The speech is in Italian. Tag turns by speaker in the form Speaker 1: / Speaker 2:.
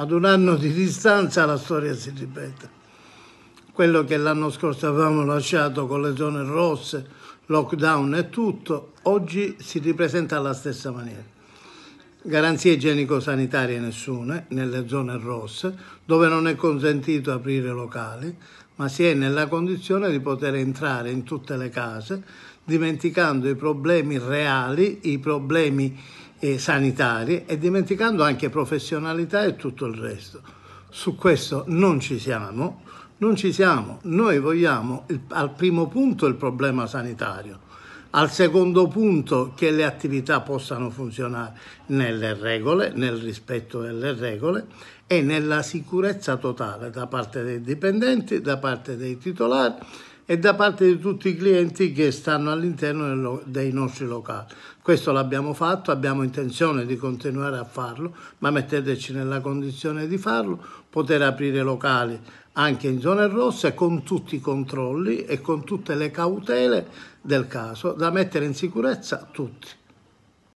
Speaker 1: ad un anno di distanza la storia si ripete. Quello che l'anno scorso avevamo lasciato con le zone rosse, lockdown e tutto, oggi si ripresenta alla stessa maniera. Garanzie igienico-sanitarie nessuna nelle zone rosse, dove non è consentito aprire locali, ma si è nella condizione di poter entrare in tutte le case, dimenticando i problemi reali, i problemi eh, sanitari e dimenticando anche professionalità e tutto il resto. Su questo non ci siamo, non ci siamo. Noi vogliamo il, al primo punto il problema sanitario, al secondo punto che le attività possano funzionare nelle regole, nel rispetto delle regole e nella sicurezza totale da parte dei dipendenti, da parte dei titolari e da parte di tutti i clienti che stanno all'interno dei nostri locali. Questo l'abbiamo fatto, abbiamo intenzione di continuare a farlo, ma metteteci nella condizione di farlo, poter aprire locali anche in zone rosse con tutti i controlli e con tutte le cautele del caso da mettere in sicurezza tutti.